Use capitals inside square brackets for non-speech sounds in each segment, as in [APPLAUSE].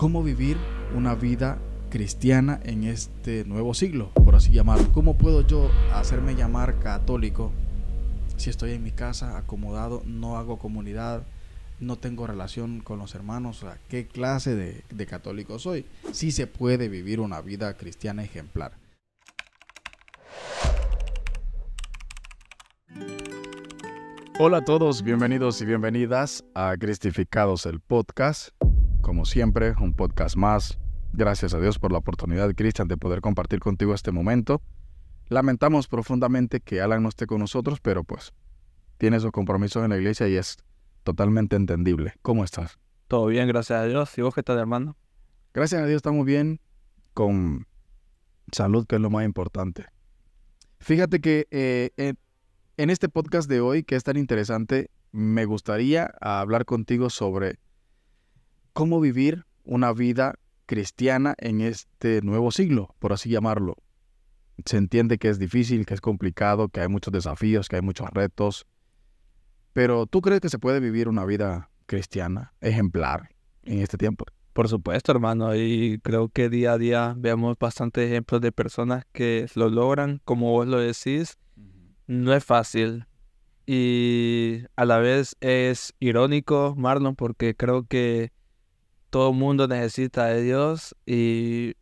cómo vivir una vida cristiana en este nuevo siglo, por así llamarlo. ¿Cómo puedo yo hacerme llamar católico si estoy en mi casa acomodado, no hago comunidad, no tengo relación con los hermanos? ¿Qué clase de, de católico soy? Sí se puede vivir una vida cristiana ejemplar. Hola a todos, bienvenidos y bienvenidas a Cristificados el Podcast como siempre, un podcast más. Gracias a Dios por la oportunidad, Cristian, de poder compartir contigo este momento. Lamentamos profundamente que Alan no esté con nosotros, pero pues tiene su compromiso en la iglesia y es totalmente entendible. ¿Cómo estás? Todo bien, gracias a Dios. ¿Y vos qué estás, hermano? Gracias a Dios estamos bien, con salud, que es lo más importante. Fíjate que eh, en este podcast de hoy, que es tan interesante, me gustaría hablar contigo sobre cómo vivir una vida cristiana en este nuevo siglo, por así llamarlo. Se entiende que es difícil, que es complicado, que hay muchos desafíos, que hay muchos retos, pero ¿tú crees que se puede vivir una vida cristiana ejemplar en este tiempo? Por supuesto, hermano, y creo que día a día vemos bastantes ejemplos de personas que lo logran, como vos lo decís, no es fácil. Y a la vez es irónico, Marlon, porque creo que todo mundo necesita de Dios y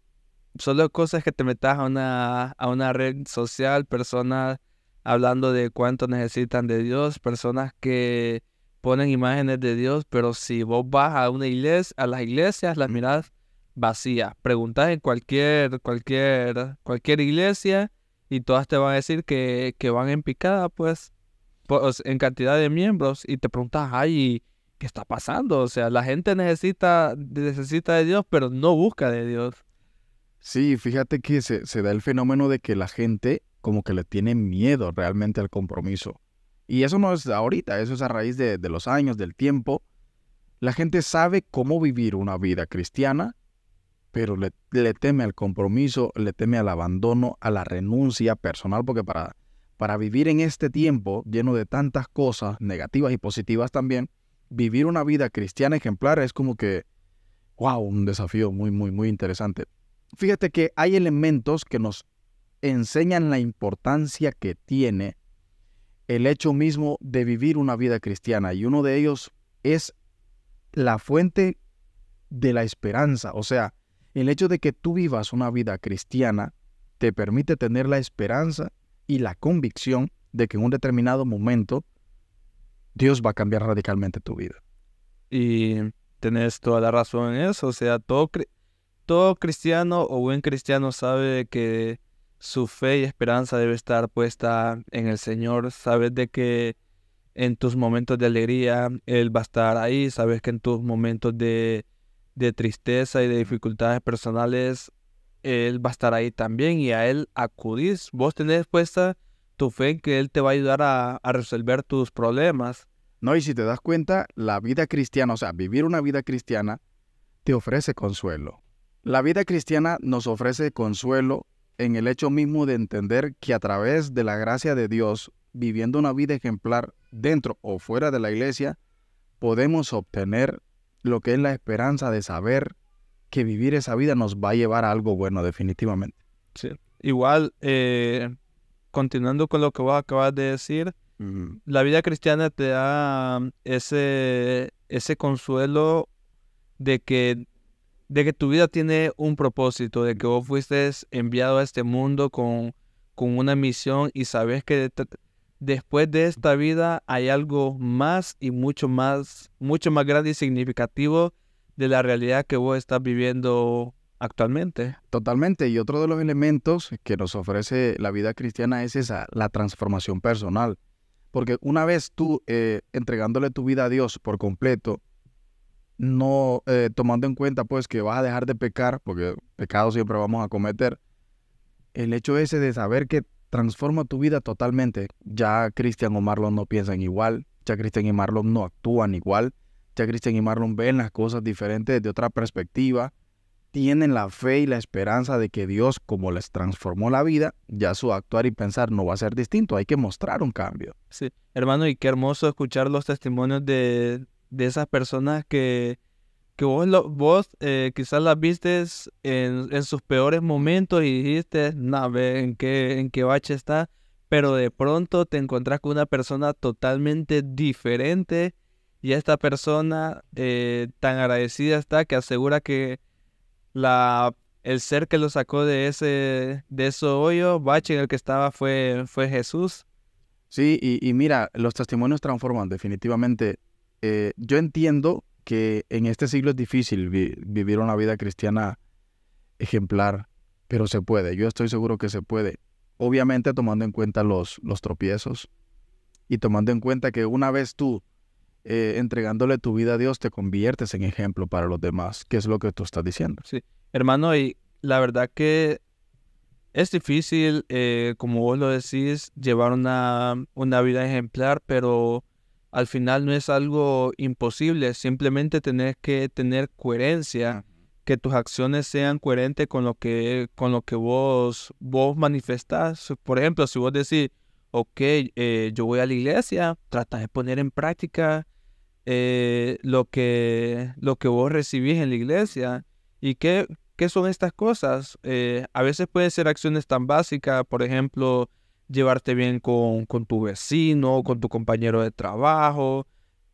solo cosas que te metas a una, a una red social, personas hablando de cuánto necesitan de Dios, personas que ponen imágenes de Dios, pero si vos vas a una iglesia, a las iglesias las miras vacías. Preguntas en cualquier, cualquier, cualquier iglesia y todas te van a decir que, van en picada, pues, pues en cantidad de miembros y te preguntas, ay, ¿qué está pasando? O sea, la gente necesita, necesita de Dios, pero no busca de Dios. Sí, fíjate que se, da el fenómeno de que la gente como que le tiene miedo realmente al compromiso. Y eso no es ahorita, eso es a raíz de, los años, del tiempo. La gente sabe cómo vivir una vida cristiana, pero le, le, teme al compromiso, le teme al abandono, a la renuncia personal, porque para, para vivir en este tiempo lleno de tantas cosas negativas y positivas también, vivir una vida cristiana ejemplar es como que, wow, un desafío muy, muy, muy interesante. Fíjate que hay elementos que nos enseñan la importancia que tiene el hecho mismo de vivir una vida cristiana y uno de ellos es la fuente de la esperanza, o sea, el hecho de que tú vivas una vida cristiana te permite tener la esperanza y la convicción de que en un determinado momento Dios va a cambiar radicalmente tu vida. Y tenés toda la razón en eso. O sea, todo, todo cristiano o buen cristiano sabe que su fe y esperanza debe estar puesta en el Señor. Sabes de que en tus momentos de alegría Él va a estar ahí. Sabes que en tus momentos de, de tristeza y de dificultades personales Él va a estar ahí también y a Él acudís. Vos tenés puesta tu fe en que Él te va a ayudar a, resolver tus problemas. No, y si te das cuenta, la vida cristiana, o sea, vivir una vida cristiana, te ofrece consuelo. La vida cristiana nos ofrece consuelo en el hecho mismo de entender que a través de la gracia de Dios, viviendo una vida ejemplar dentro o fuera de la iglesia, podemos obtener lo que es la esperanza de saber que vivir esa vida nos va a llevar a algo bueno definitivamente. Sí. Igual, eh, continuando con lo que vos acabas de decir, la vida cristiana te da mm, ese, ese consuelo de que, de que tu vida tiene un propósito, de que vos fuiste enviado a este mundo con, con una misión y sabes que después de esta vida hay algo más y mucho más, mucho más grande y significativo de la realidad que vos estás viviendo actualmente. Totalmente. Y otro de los elementos que nos ofrece la vida cristiana es esa, la transformación personal. Porque una vez tú eh, entregándole tu vida a Dios por completo, no eh, tomando en cuenta pues que vas a dejar de pecar, porque pecado siempre vamos a cometer, el hecho ese de saber que transforma tu vida totalmente. Ya Cristian o Marlon no piensan igual, ya Cristian y Marlon no actúan igual, ya Cristian y Marlon ven las cosas diferentes desde otra perspectiva, tienen la fe y la esperanza de que Dios, como les transformó la vida, ya su actuar y pensar no va a ser distinto, hay que mostrar un cambio. Sí, hermano, y qué hermoso escuchar los testimonios de, esas personas que, que vos, vos eh, quizás las viste en, en, sus peores momentos y dijiste, no, ve en qué, en qué bache está, pero de pronto te encontrás con una persona totalmente diferente y esta persona eh, tan agradecida está que asegura que la, el ser que lo sacó de ese, de hoyo, bache en el que estaba fue, fue Jesús. Sí, y, mira, los testimonios transforman definitivamente. Eh, yo entiendo que en este siglo es difícil vivir una vida cristiana ejemplar, pero se puede, yo estoy seguro que se puede. Obviamente tomando en cuenta los, los tropiezos y tomando en cuenta que una vez tú eh, entregándole tu vida a Dios, te conviertes en ejemplo para los demás, que es lo que tú estás diciendo. Sí, hermano, y la verdad que es difícil, eh, como vos lo decís, llevar una, vida ejemplar, pero al final no es algo imposible, simplemente tenés que tener coherencia, que tus acciones sean coherentes con lo que, con lo que vos, vos manifestás. Por ejemplo, si vos decís, ok, eh, yo voy a la iglesia, Trata de poner en práctica eh, lo, que, lo que vos recibís en la iglesia. ¿Y qué, son estas cosas? Eh, a veces pueden ser acciones tan básicas, por ejemplo, llevarte bien con, tu vecino, con tu compañero de trabajo,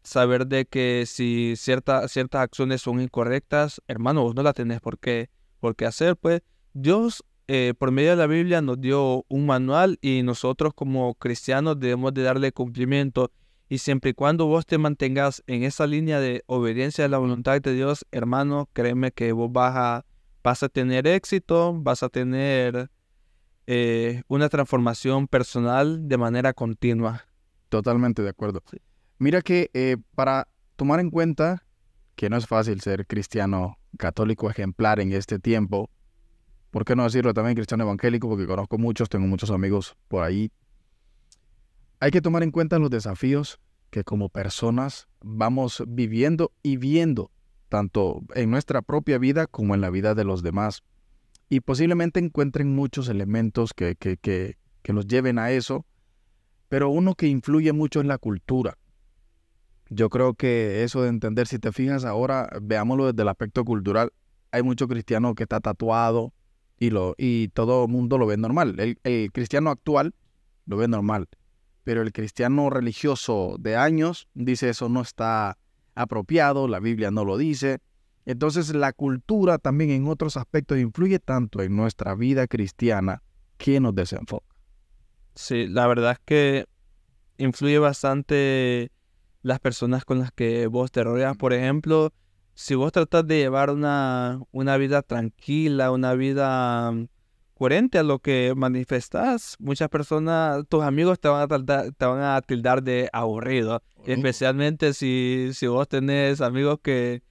saber de que si ciertas acciones son incorrectas, hermano, vos no las tenés por qué, por qué hacer, pues Dios eh, por medio de la Biblia nos dio un manual y nosotros como cristianos debemos de darle cumplimiento. Y siempre y cuando vos te mantengas en esa línea de obediencia a la voluntad de Dios, hermano, créeme que vos vas a, vas a tener éxito, vas a tener eh, una transformación personal de manera continua. Totalmente de acuerdo. Mira que eh, para tomar en cuenta que no es fácil ser cristiano católico ejemplar en este tiempo, ¿por qué no decirlo también cristiano evangélico? Porque conozco muchos, tengo muchos amigos por ahí. Hay que tomar en cuenta los desafíos que como personas vamos viviendo y viendo, tanto en nuestra propia vida como en la vida de los demás. Y posiblemente encuentren muchos elementos que, que, los lleven a eso, pero uno que influye mucho es la cultura. Yo creo que eso de entender, si te fijas ahora, veámoslo desde el aspecto cultural. Hay mucho cristiano que está tatuado, y, todo el mundo lo ve normal. El, el cristiano actual lo ve normal, pero el cristiano religioso de años dice eso no está apropiado, la Biblia no lo dice. Entonces la cultura también en otros aspectos influye tanto en nuestra vida cristiana que nos desenfoca. Sí, la verdad es que influye bastante las personas con las que vos te rodeas, por ejemplo, si vos tratas de llevar una, una vida tranquila, una vida mm, coherente a lo que manifestás, muchas personas, tus amigos te van a, te van a tildar de aburrido. Especialmente si, vos tenés amigos que,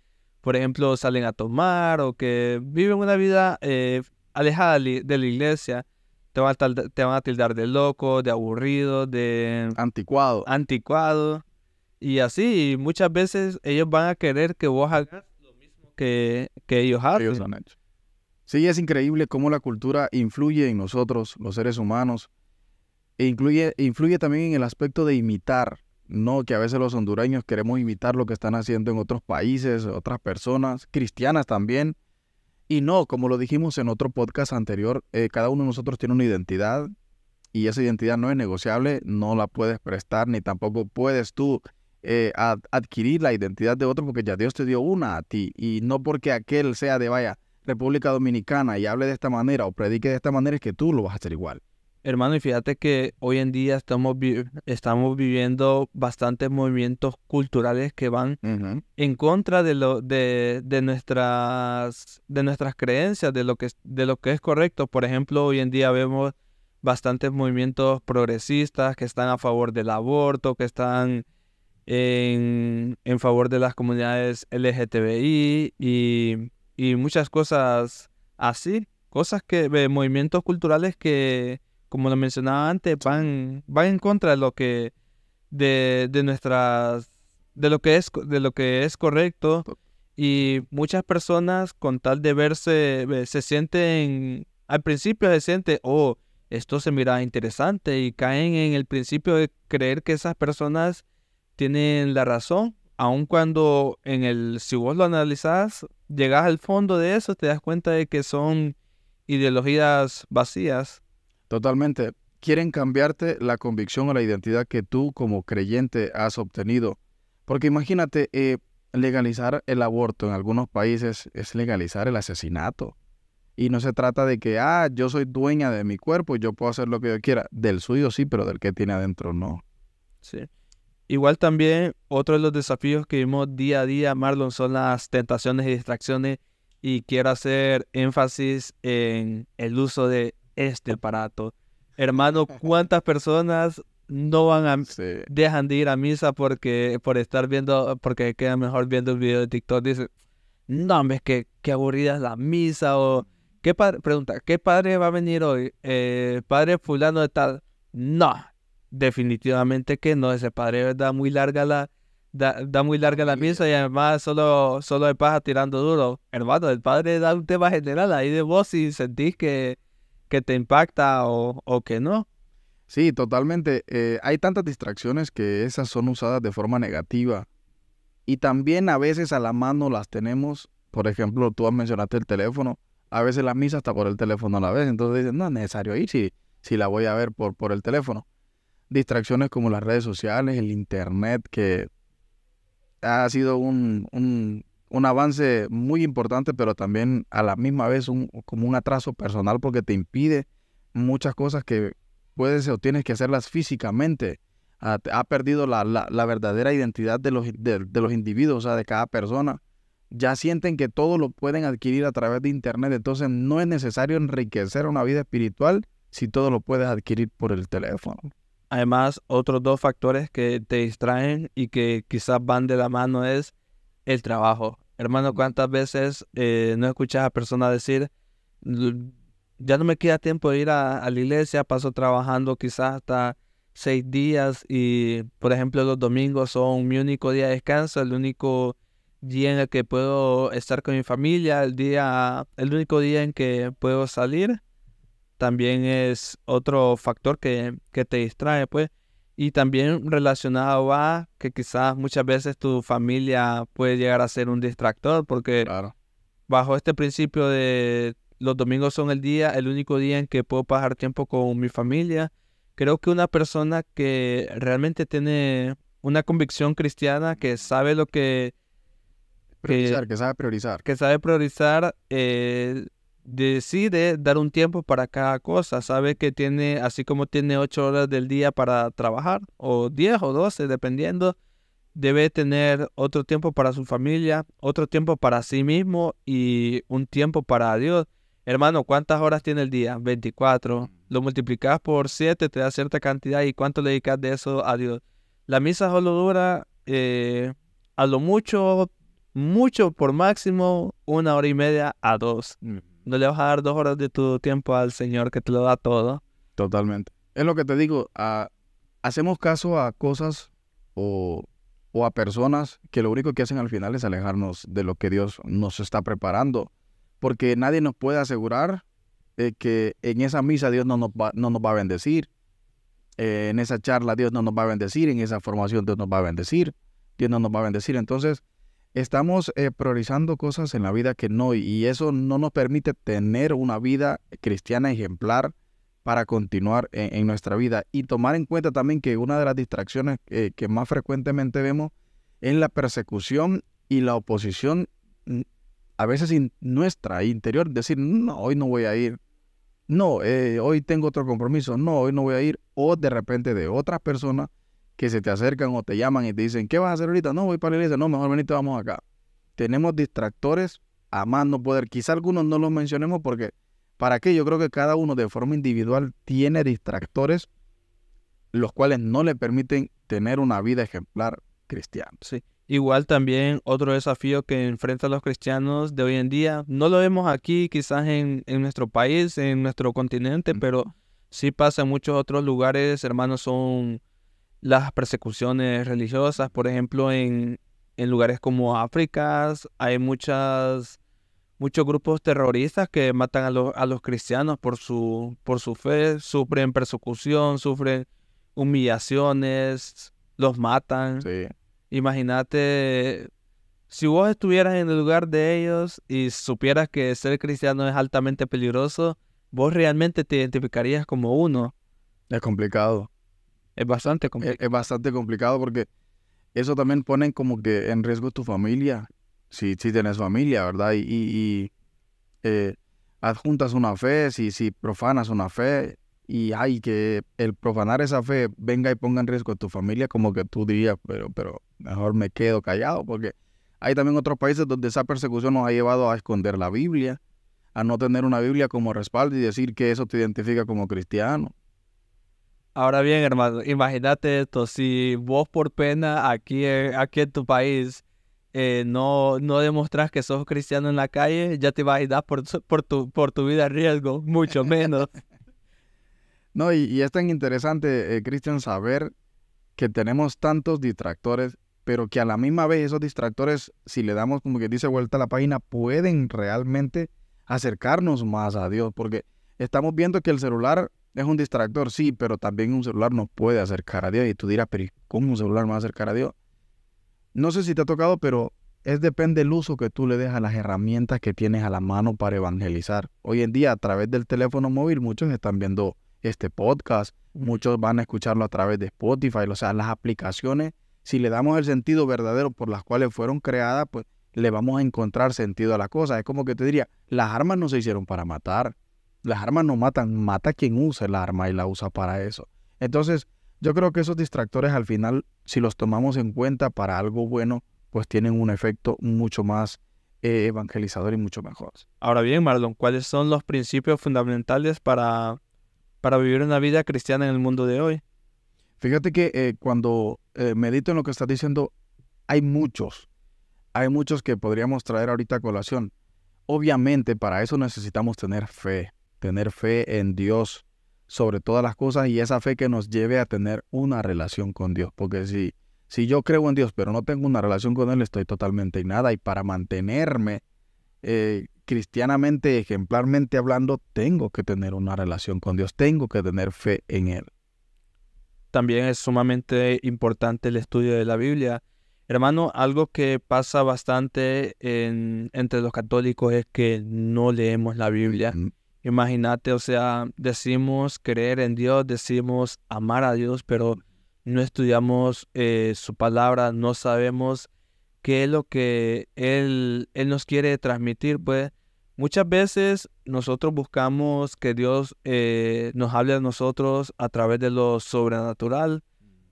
por ejemplo, salen a tomar o que viven una vida eh, alejada de la iglesia. Te van, a te van a tildar de loco, de aburrido, de... Anticuado. Anticuado. Y así, muchas veces ellos van a querer que vos hagas lo mismo que, ellos hacen. han hecho. Sí, es increíble cómo la cultura influye en nosotros, los seres humanos, e influye también en el aspecto de imitar, ¿no? Que a veces los hondureños queremos imitar lo que están haciendo en otros países, otras personas, cristianas también. Y no, como lo dijimos en otro podcast anterior, eh, cada uno de nosotros tiene una identidad y esa identidad no es negociable, no la puedes prestar ni tampoco puedes tú eh, adquirir la identidad de otro porque ya Dios te dio una a ti y no porque aquel sea de vaya República Dominicana y hable de esta manera o predique de esta manera es que tú lo vas a hacer igual. Hermano, y fíjate que hoy en día estamos, estamos viviendo bastantes movimientos culturales que van en contra de, lo, de, de, nuestras, de nuestras creencias, de lo, que, de lo que es correcto. Por ejemplo, hoy en día vemos bastantes movimientos progresistas que están a favor del aborto, que están en, favor de las comunidades LGTBI y, muchas cosas así, cosas que, movimientos culturales que, como lo mencionaba antes, van, en contra de lo que, de, nuestras, de lo que es, de lo que es correcto y muchas personas con tal de verse se sienten al principio se siente oh esto se mira interesante y caen en el principio de creer que esas personas tienen la razón, aun cuando en el, si vos lo analizás, llegás al fondo de eso, te das cuenta de que son ideologías vacías. Totalmente. Quieren cambiarte la convicción o la identidad que tú como creyente has obtenido. Porque imagínate, eh, legalizar el aborto en algunos países es legalizar el asesinato. Y no se trata de que, ah, yo soy dueña de mi cuerpo y yo puedo hacer lo que yo quiera. Del suyo sí, pero del que tiene adentro no. Sí. Igual también otro de los desafíos que vimos día a día, Marlon, son las tentaciones y distracciones. Y quiero hacer énfasis en el uso de este aparato. Hermano, ¿cuántas personas no van a dejan de ir a misa porque por estar viendo, porque queda mejor viendo un video de TikTok? Dice, no, hombre, que qué aburrida es la misa. O, ¿qué pregunta, ¿qué padre va a venir hoy? Eh, padre fulano de tal. No, definitivamente que no, ese padre da muy larga la, da, muy larga la misa y además solo, solo de paja tirando duro. Hermano, el padre da un tema general ahí de vos si sentís que, que te impacta o, que no. Sí, totalmente. Eh, hay tantas distracciones que esas son usadas de forma negativa. Y también a veces a la mano las tenemos. Por ejemplo, tú has mencionaste el teléfono. A veces la misa está por el teléfono a la vez. Entonces dicen, no es necesario ir si, si la voy a ver por, por el teléfono distracciones como las redes sociales, el Internet, que ha sido un, avance muy importante, pero también a la misma vez un, como un atraso personal porque te impide muchas cosas que puedes o tienes que hacerlas físicamente. Ah, ha, perdido la, verdadera identidad de los, de los individuos, o sea, de cada persona. Ya sienten que todo lo pueden adquirir a través de Internet, entonces no es necesario enriquecer una vida espiritual si todo lo puedes adquirir por el teléfono. Además, otros dos factores que te distraen y que quizás van de la mano es el trabajo. Hermano, ¿cuántas veces eh, no escuchas a personas decir, ya no me queda tiempo de ir a, la iglesia, paso trabajando quizás hasta seis días y, por ejemplo, los domingos son mi único día de descanso, el único día en el que puedo estar con mi familia, el, día, el único día en que puedo salir también es otro factor que, te distrae, pues. Y también relacionado a que quizás muchas veces tu familia puede llegar a ser un distractor, porque bajo este principio de los domingos son el día, el único día en que puedo pasar tiempo con mi familia, creo que una persona que realmente tiene una convicción cristiana, que sabe lo que... Priorizar, que, sabe priorizar. Que sabe priorizar, eh, decide dar un tiempo para cada cosa. Sabe que tiene, así como tiene 8 horas del día para trabajar, o 10 o 12, dependiendo, debe tener otro tiempo para su familia, otro tiempo para sí mismo y un tiempo para Dios. Hermano, ¿cuántas horas tiene el día? 24. Mm. Lo multiplicas por 7, te da cierta cantidad y cuánto le dedicas de eso a Dios. La misa solo dura eh, a lo mucho, mucho por máximo, una hora y media a dos. No le vas a dar dos horas de tu tiempo al Señor que te lo da todo. Totalmente. Es lo que te digo, hacemos caso a cosas o, a personas que lo único que hacen al final es alejarnos de lo que Dios nos está preparando, porque nadie nos puede asegurar que en esa misa Dios no nos va, a bendecir, eh, en esa charla Dios no nos va a bendecir, en esa formación Dios nos va a bendecir, Dios no nos va a bendecir. Entonces, estamos eh, priorizando cosas en la vida que no, y eso no nos permite tener una vida cristiana ejemplar para continuar e-, en, nuestra vida. Y tomar en cuenta también que una de las distracciones que más frecuentemente vemos es la persecución y la oposición, mm, a veces nuestra interior, decir, no, hoy no voy a ir, no, eh, hoy tengo otro compromiso, no, hoy no voy a ir, o de repente de otras personas que se te acercan o te llaman y te dicen, ¿qué vas a hacer ahorita? No, voy para la iglesia, no, mejor venite, vamos acá. Tenemos distractores a más no poder. Quizá algunos no los mencionemos porque, ¿para qué? Yo creo que cada uno de forma individual tiene distractores los cuales no le permiten tener una vida ejemplar cristiana. Sí. Igual también otro desafío que enfrentan los cristianos de hoy en día, no lo vemos aquí quizás en, nuestro país, en nuestro continente, pero sí pasa en muchos otros lugares, hermanos, son las persecuciones religiosas. Por ejemplo, en, lugares como África hay muchas, muchos grupos terroristas que matan a, los, a los cristianos por su, por su fe, sufren persecución, sufren humillaciones, los matan. Imagínate, si vos estuvieras en el lugar de ellos y supieras que ser cristiano es altamente peligroso, vos realmente te identificarías como uno. Es complicado. Es bastante complicado. Es, bastante complicado porque eso también pone como que en riesgo tu familia, si, si tienes familia, ¿verdad? Y, y, eh, adjuntas una fe, si, si profanas una fe, y hay que el profanar esa fe venga y ponga en riesgo a tu familia, como que tú dirías, pero, pero mejor me quedo callado, porque hay también otros países donde esa persecución nos ha llevado a esconder la Biblia, a no tener una Biblia como respaldo y decir que eso te identifica como cristiano. Ahora bien, hermano, imagínate esto, si vos por pena aquí, eh, aquí en tu país eh, no, no que sos cristiano en la calle, ya te imaginas por, por, tu, por tu vida en riesgo, mucho menos. [LAUGHS] no, y, es tan interesante, eh, Cristian, saber que tenemos tantos distractores, pero que a la misma vez esos distractores, si le damos como que dice vuelta a la página, pueden realmente acercarnos más a Dios, porque estamos viendo que el celular es un distractor, sí, pero también un celular nos puede acercar a Dios. Y tú dirás, pero ¿cómo un celular me va a acercar a Dios? No sé si te ha tocado, pero es depende del uso que tú le des a las herramientas que tienes a la mano para evangelizar. Hoy en día, a través del teléfono móvil, muchos están viendo este podcast, muchos van a escucharlo a través de Spotify, o sea, las aplicaciones, si le damos el sentido verdadero por las cuales fueron creadas, pues le vamos a encontrar sentido a la cosa. Es como que te diría, las armas no se hicieron para matar, las armas no matan, mata quien usa el arma y la usa para eso. Entonces, yo creo que esos distractores al final, si los tomamos en cuenta para algo bueno, pues tienen un efecto mucho más eh, evangelizador y mucho mejor. Ahora bien, Marlon, ¿cuáles son los principios fundamentales para, para vivir una vida cristiana en el mundo de hoy? Fíjate que eh, cuando eh, medito en lo que estás diciendo, hay muchos, hay muchos que podríamos traer ahorita a colación. Obviamente para eso necesitamos tener fe tener fe en Dios sobre todas las cosas y esa fe que nos lleve a tener una relación con Dios. Porque si, si yo creo en Dios pero no tengo una relación con Él, estoy totalmente en nada. Y para mantenerme eh, cristianamente, ejemplarmente hablando, tengo que tener una relación con Dios, tengo que tener fe en Él. También es sumamente importante el estudio de la Biblia. Hermano, algo que pasa bastante entre los católicos es que no leemos la Biblia. Mm. Imagínate, o sea, decimos creer en Dios, decimos amar a Dios, pero no estudiamos eh, su palabra, no sabemos qué es lo que él, él nos quiere transmitir, pues. Muchas veces nosotros buscamos que Dios eh, nos hable a nosotros a través de lo sobrenatural,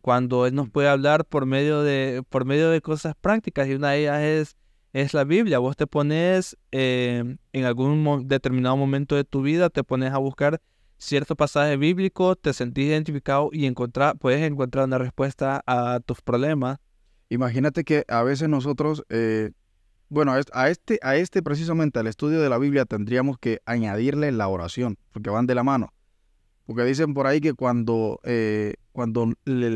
cuando Él nos mm. puede hablar por medio de, por medio de cosas prácticas, y una de ellas es es la Biblia. Vos te pones eh, en algún determinado momento de tu vida, te pones a buscar cierto pasaje bíblico, te sentís identificado y encontrar, puedes encontrar una respuesta a tus problemas. Imagínate que a veces nosotros, eh, bueno, a este, a este precisamente, al estudio de la Biblia, tendríamos que añadirle la oración, porque van de la mano. Porque dicen por ahí que cuando, eh, cuando,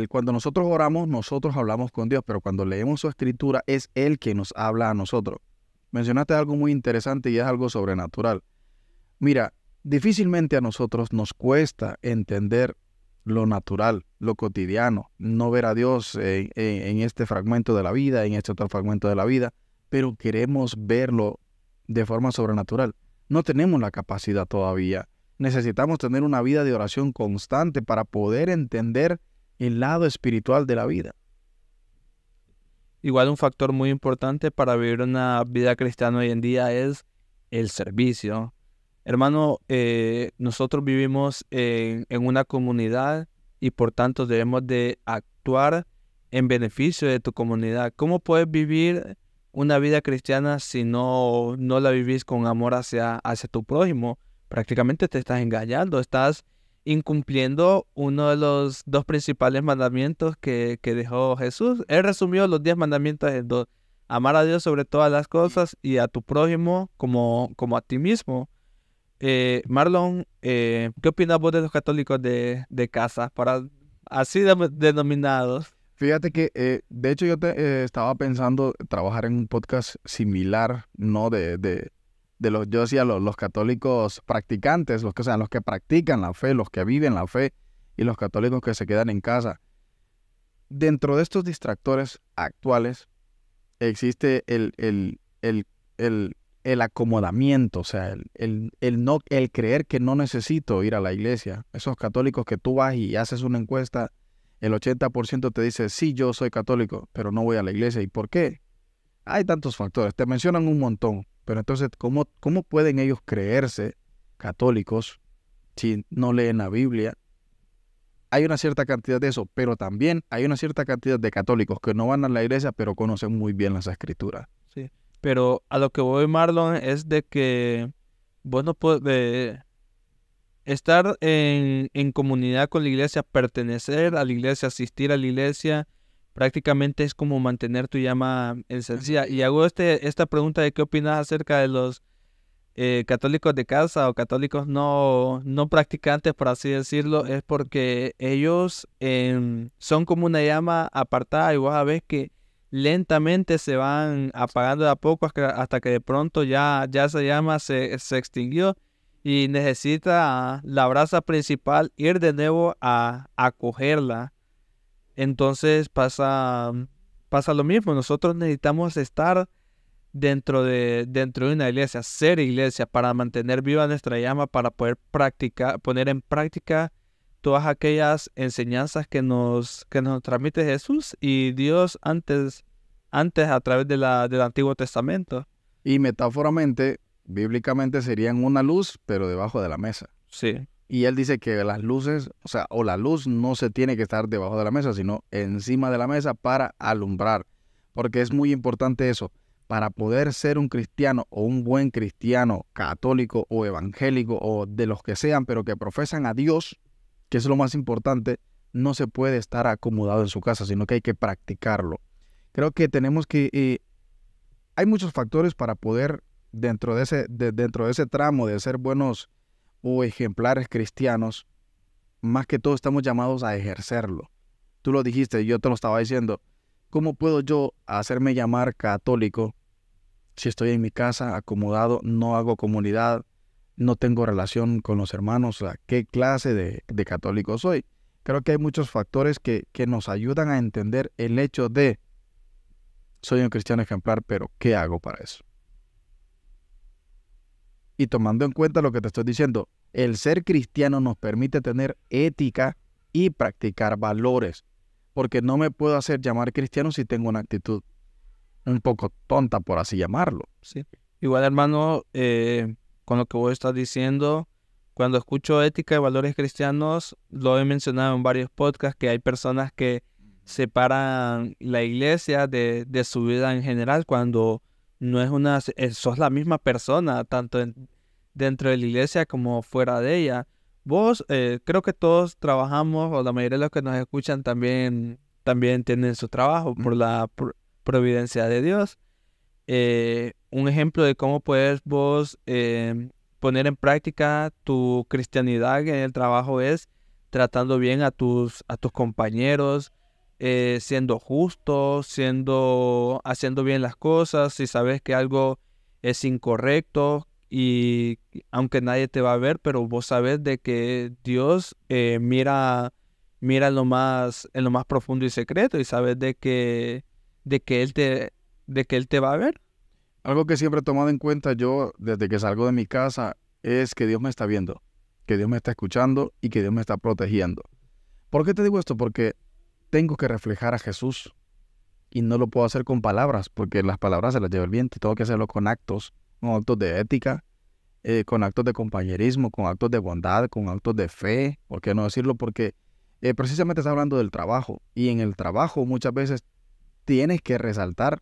cuando nosotros oramos, nosotros hablamos con Dios, pero cuando leemos su escritura es Él que nos habla a nosotros. Mencionaste algo muy interesante y es algo sobrenatural. Mira, difícilmente a nosotros nos cuesta entender lo natural, lo cotidiano, no ver a Dios en, este fragmento de la vida, en este otro fragmento de la vida, pero queremos verlo de forma sobrenatural. No tenemos la capacidad todavía necesitamos tener una vida de oración constante para poder entender el lado espiritual de la vida. Igual un factor muy importante para vivir una vida cristiana hoy en día es el servicio. Hermano, eh, nosotros vivimos en, una comunidad y por tanto debemos de actuar en beneficio de tu comunidad. ¿Cómo puedes vivir una vida cristiana si no, no la vivís con amor hacia, hacia tu prójimo? prácticamente te estás engañando, estás incumpliendo uno de los dos principales mandamientos que, dejó Jesús. Él resumió los diez mandamientos en Amar a Dios sobre todas las cosas y a tu prójimo como, como a ti mismo. Eh, Marlon, eh, ¿qué opinas vos de los católicos de, casa, para así denominados? Fíjate que, eh, de hecho, yo estaba pensando trabajar en un podcast similar, ¿no? de, de los yo decía los, los católicos practicantes, los que sean los que practican la fe, los que viven la fe y los católicos que se quedan en casa. Dentro de estos distractores actuales existe el, el, el, el, acomodamiento, o sea, el, el, no, el creer que no necesito ir a la iglesia. Esos católicos que tú vas y haces una encuesta, el 80% te dice, sí, yo soy católico, pero no voy a la iglesia. ¿Y por qué? Hay tantos factores, te mencionan un montón pero entonces, ¿cómo, pueden ellos creerse católicos si no leen la Biblia? Hay una cierta cantidad de eso, pero también hay una cierta cantidad de católicos que no van a la iglesia, pero conocen muy bien las escrituras. Sí. Pero a lo que voy, Marlon, es de que bueno estar en, en, comunidad con la iglesia, pertenecer a la iglesia, asistir a la iglesia, prácticamente es como mantener tu llama encendida. Y hago este, esta pregunta de qué opinas acerca de los eh, católicos de casa o católicos no, no practicantes, por así decirlo, es porque ellos em, son como una llama apartada y vos sabés que lentamente se van apagando de a poco hasta que de pronto ya, ya esa llama se, extinguió y necesita la brasa principal ir de nuevo a, acogerla entonces pasa, pasa lo mismo. Nosotros necesitamos estar dentro de, dentro de una iglesia, ser iglesia, para mantener viva nuestra llama, para poder poner en práctica todas aquellas enseñanzas que nos, que nos transmite Jesús y Dios antes, antes a través de la, del Antiguo Testamento. Y metáforamente, bíblicamente serían una luz, pero debajo de la mesa. Sí. Y él dice que las luces, o sea, o la luz no se tiene que estar debajo de la mesa, sino encima de la mesa para alumbrar. Porque es muy importante eso. Para poder ser un cristiano o un buen cristiano católico o evangélico o de los que sean, pero que profesan a Dios, que es lo más importante, no se puede estar acomodado en su casa, sino que hay que practicarlo. Creo que tenemos que... Eh, hay muchos factores para poder, dentro de ese, dentro de ese tramo de ser buenos o ejemplares cristianos, más que todo estamos llamados a ejercerlo. Tú lo dijiste, yo te lo estaba diciendo. ¿Cómo puedo yo hacerme llamar católico si estoy en mi casa acomodado, no hago comunidad, no tengo relación con los hermanos? ¿Qué clase de, católico soy? Creo que hay muchos factores que nos ayudan a entender el hecho de soy un cristiano ejemplar, pero ¿qué hago para eso? y tomando en cuenta lo que te estoy diciendo, el ser cristiano nos permite tener ética y practicar valores, porque no me puedo hacer llamar cristiano si tengo una actitud un poco tonta, por así llamarlo. Sí. Igual, hermano, eh, con lo que vos estás diciendo, cuando escucho ética y valores cristianos, lo he mencionado en varios podcasts, que hay personas que separan la iglesia de, de su vida en general cuando no es una, eh, sos la misma persona, tanto dentro de la iglesia como fuera de ella. Vos, eh, creo que todos trabajamos, o la mayoría de los que nos escuchan también, también tienen su trabajo por la providencia de Dios. Eh, un ejemplo de cómo puedes vos em, poner en práctica tu cristianidad en el trabajo es tratando bien a tus, a tus compañeros, eh, siendo justo, siendo, haciendo bien las cosas, si sabes que algo es incorrecto y aunque nadie te va a ver, pero vos sabes de que Dios eh, mira, mira en lo más, en lo más profundo y secreto y sabes de que, de que él te, de que él te va a ver. Algo que siempre he tomado en cuenta yo desde que salgo de mi casa es que Dios me está viendo, que Dios me está escuchando y que Dios me está protegiendo. ¿Por qué te digo esto? Porque tengo que reflejar a Jesús y no lo puedo hacer con palabras, porque las palabras se las lleva el viento, tengo que hacerlo con actos, con actos de ética, eh, con actos de compañerismo, con actos de bondad, con actos de fe, ¿por qué no decirlo? Porque eh, precisamente está hablando del trabajo y en el trabajo muchas veces tienes que resaltar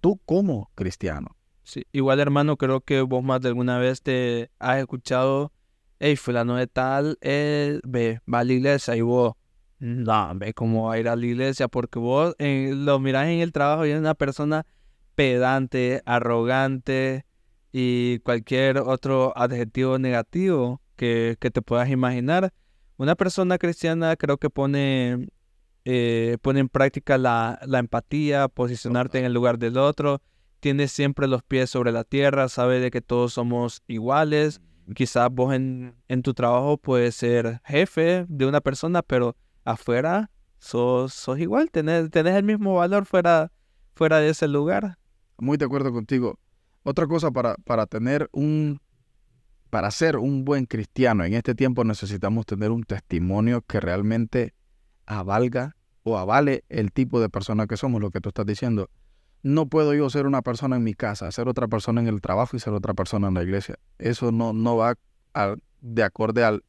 tú como cristiano. Sí, igual hermano, creo que vos más de alguna vez te has escuchado, hey, fulano de tal, eh, ve, va a la iglesia y vos, no, ve cómo a ir a la iglesia, porque vos eh, lo mirás en el trabajo y es una persona pedante, arrogante y cualquier otro adjetivo negativo que, te puedas imaginar. Una persona cristiana creo que pone, eh, pone en práctica la, empatía, posicionarte en el lugar del otro, tiene siempre los pies sobre la tierra, sabe de que todos somos iguales. Quizás vos en, en tu trabajo puedes ser jefe de una persona, pero afuera sos, sos igual, tenés, el mismo valor fuera, fuera de ese lugar. Muy de acuerdo contigo. Otra cosa para, tener un, para ser un buen cristiano en este tiempo necesitamos tener un testimonio que realmente avalga o avale el tipo de persona que somos, lo que tú estás diciendo. No puedo yo ser una persona en mi casa, ser otra persona en el trabajo y ser otra persona en la iglesia. Eso no, no va de acorde al,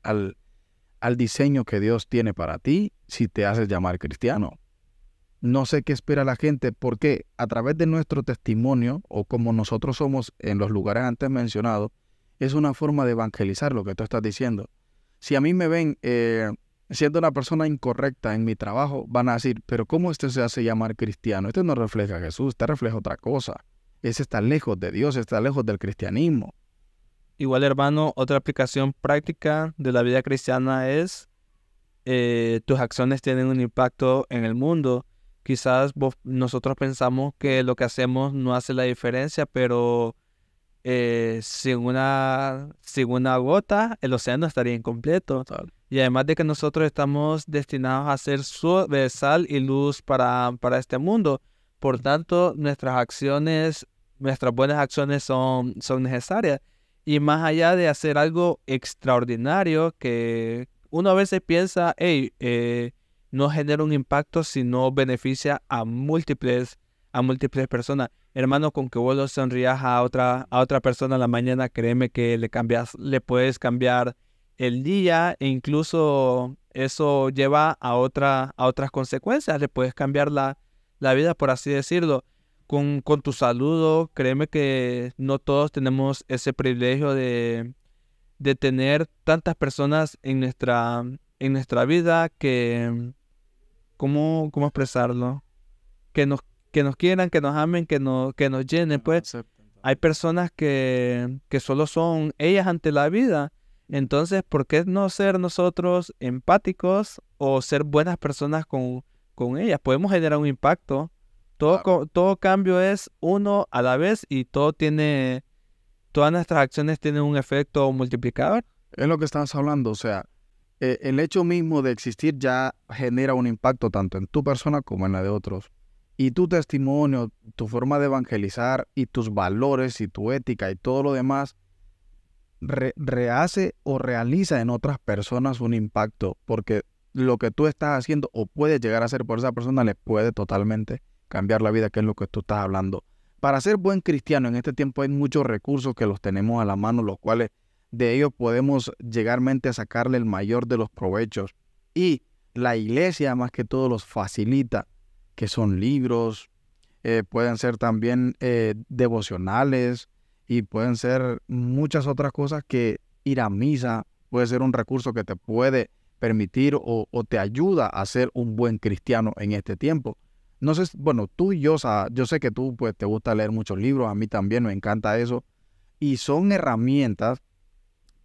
al diseño que Dios tiene para ti si te haces llamar cristiano. No sé qué espera la gente porque a través de nuestro testimonio o como nosotros somos en los lugares antes mencionados, es una forma de evangelizar lo que tú estás diciendo. Si a mí me ven eh, siendo una persona incorrecta en mi trabajo, van a decir, pero ¿cómo este se hace llamar cristiano? Este no refleja a Jesús, este refleja otra cosa. Ese está lejos de Dios, está lejos del cristianismo. Igual hermano, otra aplicación práctica de la vida cristiana es eh, tus acciones tienen un impacto en el mundo. Quizás nosotros pensamos que lo que hacemos no hace la diferencia, pero eh, sin, una, una gota el océano estaría incompleto. Y además de que nosotros estamos destinados a ser sal y luz para, para este mundo. Por tanto, nuestras acciones, nuestras buenas acciones son, son necesarias. Y más allá de hacer algo extraordinario que uno a veces piensa, hey, eh, no genera un impacto sino beneficia a múltiples, a múltiples personas. Hermano, con que vos lo sonrías a otra, a otra persona en la mañana, créeme que le cambias, le puedes cambiar el día e incluso eso lleva a, otra, a otras consecuencias, le puedes cambiar la, la vida, por así decirlo con, con tu saludo. Créeme que no todos tenemos ese privilegio de, tener tantas personas en nuestra, en nuestra vida que, ¿cómo, cómo expresarlo? Que nos, que nos quieran, que nos amen, que, no, que nos llenen. Pues hay personas que, que solo son ellas ante la vida. Entonces, ¿por qué no ser nosotros empáticos o ser buenas personas con, con ellas? Podemos generar un impacto todo, todo cambio es uno a la vez y todo tiene, todas nuestras acciones tienen un efecto multiplicador. Es lo que estamos hablando, o sea, eh, el hecho mismo de existir ya genera un impacto tanto en tu persona como en la de otros. Y tu testimonio, tu forma de evangelizar y tus valores y tu ética y todo lo demás rehace o realiza en otras personas un impacto porque lo que tú estás haciendo o puedes llegar a hacer por esa persona le puede totalmente cambiar la vida, que es lo que tú estás hablando. Para ser buen cristiano en este tiempo hay muchos recursos que los tenemos a la mano, los cuales de ellos podemos llegarmente a sacarle el mayor de los provechos. Y la iglesia más que todo los facilita, que son libros, eh, pueden ser también eh, devocionales y pueden ser muchas otras cosas que ir a misa puede ser un recurso que te puede permitir o te ayuda a ser un buen cristiano en este tiempo no sé, bueno, tú y yo, yo sé que tú pues te gusta leer muchos libros, a mí también me encanta eso, y son herramientas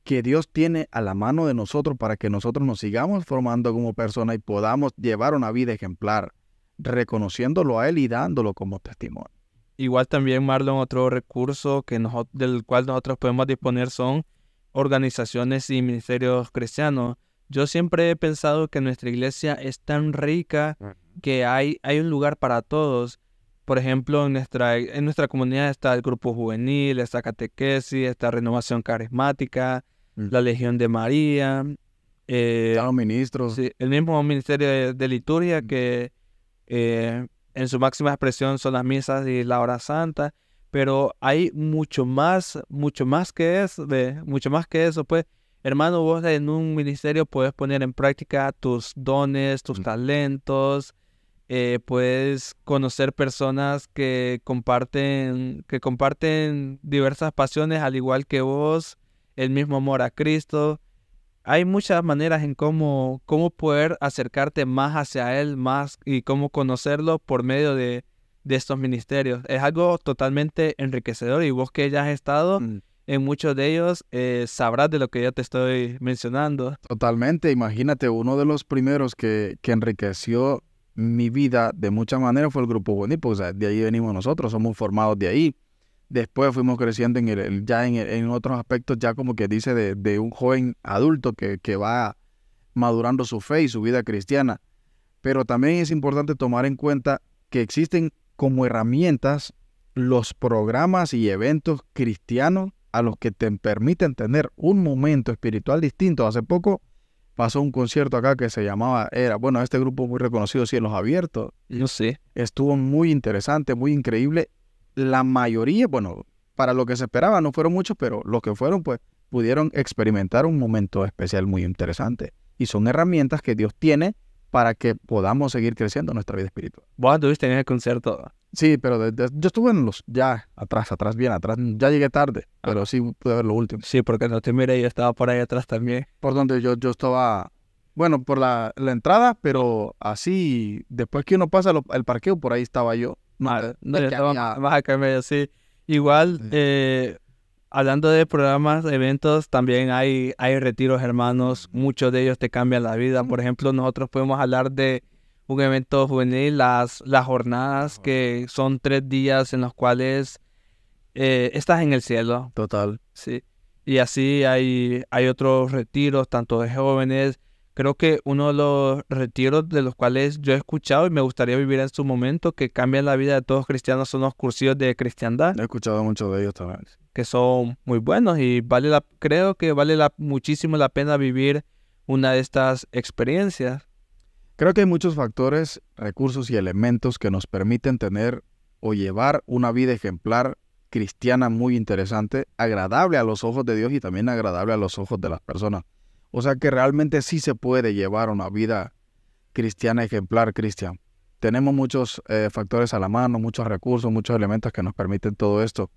que Dios tiene a la mano de nosotros para que nosotros nos sigamos formando como personas y podamos llevar una vida ejemplar, reconociéndolo a Él y dándolo como testimonio. Igual también, Marlon, otro recurso que del cual nosotros podemos disponer son organizaciones y ministerios cristianos. Yo siempre he pensado que nuestra iglesia es tan rica mm que hay, un lugar para todos. Por ejemplo, en nuestra, en nuestra comunidad está el grupo juvenil, está catequesis, está renovación carismática, mm. la Legión de María. Eh, los ministros. Sí, el mismo ministerio de, liturgia mm. que eh, en su máxima expresión son las misas y la hora santa. Pero hay mucho más, mucho más que eso, de, mucho más que eso, pues. Hermano, vos en un ministerio puedes poner en práctica tus dones, tus mm. talentos, eh, puedes conocer personas que comparten, que comparten diversas pasiones al igual que vos, el mismo amor a Cristo. Hay muchas maneras en cómo, cómo poder acercarte más hacia Él, más y cómo conocerlo por medio de, estos ministerios. Es algo totalmente enriquecedor y vos que ya has estado mm. en muchos de ellos eh, sabrás de lo que yo te estoy mencionando. Totalmente, imagínate, uno de los primeros que, que enriqueció mi vida de muchas maneras fue el grupo bonito o sea, de ahí venimos nosotros, somos formados de ahí. Después fuimos creciendo en el, ya en, otros aspectos, ya como que dice, de, un joven adulto que, va madurando su fe y su vida cristiana. Pero también es importante tomar en cuenta que existen como herramientas los programas y eventos cristianos a los que te permiten tener un momento espiritual distinto. Hace poco pasó un concierto acá que se llamaba, era, bueno, este grupo muy reconocido, Cielos Abiertos. Yo sé. Estuvo muy interesante, muy increíble. La mayoría, bueno, para lo que se esperaba, no fueron muchos, pero los que fueron, pues pudieron experimentar un momento especial muy interesante. Y son herramientas que Dios tiene para que podamos seguir creciendo nuestra vida espiritual. Vos tuviste en el concierto Sí, pero yo estuve en los ya atrás, atrás, bien atrás. Ya llegué tarde, ah. pero sí pude ver lo último. Sí, porque no te miré, yo estaba por ahí atrás también. Por donde yo, yo estaba, bueno, por la, entrada, pero así, después que uno pasa el parqueo, por ahí estaba yo. Mal, no, ah, más acá en medio, sí. Igual, eh, hablando de programas, eventos, también hay, hay retiros, hermanos. Muchos de ellos te cambian la vida. Por ejemplo, nosotros podemos hablar de un evento juvenil, las, las jornadas que son tres días en los cuales eh, estás en el cielo. Total. Sí. Y así hay, hay otros retiros, tanto de jóvenes. Creo que uno de los retiros de los cuales yo he escuchado y me gustaría vivir en su momento, que cambian la vida de todos los cristianos, son los cursillos de cristiandad. He escuchado muchos de ellos también. Que son muy buenos y vale la, creo que vale la, muchísimo la pena vivir una de estas experiencias. Creo que hay muchos factores, recursos y elementos que nos permiten tener o llevar una vida ejemplar cristiana muy interesante, agradable a los ojos de Dios y también agradable a los ojos de las personas. O sea que realmente sí se puede llevar una vida cristiana ejemplar, cristiana. Tenemos muchos eh, factores a la mano, muchos recursos, muchos elementos que nos permiten todo esto.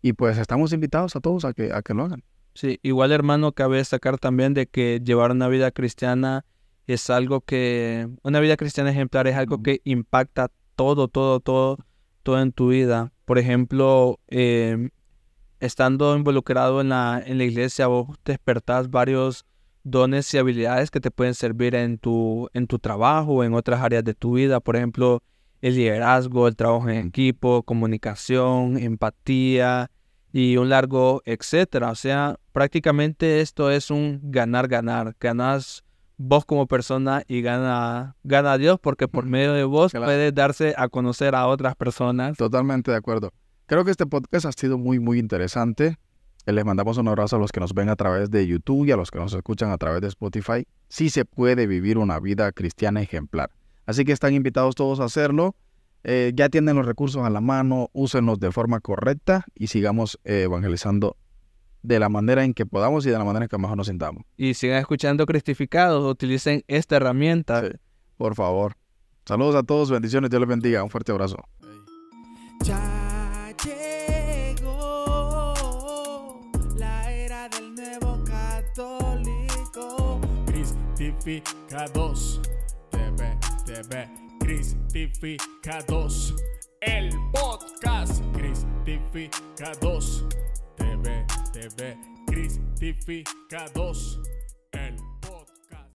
Y pues estamos invitados a todos a que, a que lo hagan. Sí, igual hermano, cabe destacar también de que llevar una vida cristiana es algo que, una vida cristiana ejemplar es algo que impacta todo, todo, todo, todo en tu vida. Por ejemplo, em, estando involucrado en la, en la iglesia, vos despertás varios dones y habilidades que te pueden servir en tu, en tu trabajo, en otras áreas de tu vida. Por ejemplo, el liderazgo, el trabajo en equipo, comunicación, empatía y un largo etcétera. O sea, prácticamente esto es un ganar-ganar. Ganas vos como persona y gana, gana Dios porque por medio de vos puedes darse a conocer a otras personas. Totalmente de acuerdo. Creo que este podcast ha sido muy, muy interesante. Eh, les mandamos un abrazo a los que nos ven a través de YouTube y a los que nos escuchan a través de Spotify. Sí se puede vivir una vida cristiana ejemplar. Así que están invitados todos a hacerlo. Eh, ya tienen los recursos a la mano, úsenlos de forma correcta y sigamos eh, evangelizando de la manera en que podamos y de la manera en que mejor nos sintamos. Y sigan escuchando Cristificados, utilicen esta herramienta. por favor. Saludos a todos, bendiciones, Dios les bendiga, un fuerte abrazo. Ya la era del nuevo católico. Cristificados, TV, TV, Cristificados, el podcast Cristificados, TV. TV Cristificados.